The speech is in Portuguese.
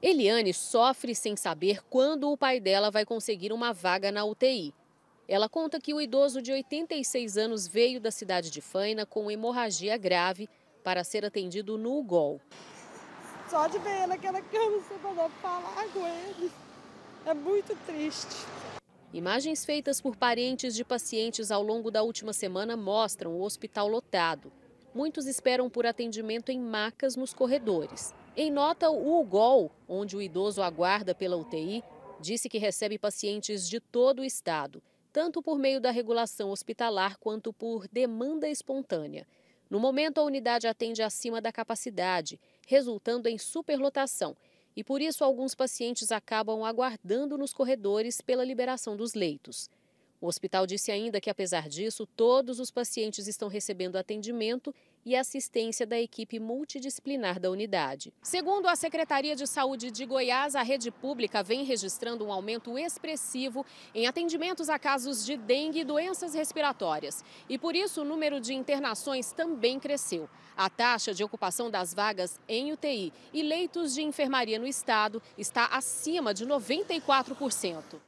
Eliane sofre sem saber quando o pai dela vai conseguir uma vaga na UTI. Ela conta que o idoso de 86 anos veio da cidade de Faina com hemorragia grave para ser atendido no UGOL. Só de ver naquela cama você poder falar com ele é muito triste. Imagens feitas por parentes de pacientes ao longo da última semana mostram o hospital lotado muitos esperam por atendimento em macas nos corredores. Em nota, o UGOL, onde o idoso aguarda pela UTI, disse que recebe pacientes de todo o estado, tanto por meio da regulação hospitalar quanto por demanda espontânea. No momento, a unidade atende acima da capacidade, resultando em superlotação, e por isso alguns pacientes acabam aguardando nos corredores pela liberação dos leitos. O hospital disse ainda que, apesar disso, todos os pacientes estão recebendo atendimento e assistência da equipe multidisciplinar da unidade. Segundo a Secretaria de Saúde de Goiás, a rede pública vem registrando um aumento expressivo em atendimentos a casos de dengue e doenças respiratórias. E por isso o número de internações também cresceu. A taxa de ocupação das vagas em UTI e leitos de enfermaria no estado está acima de 94%.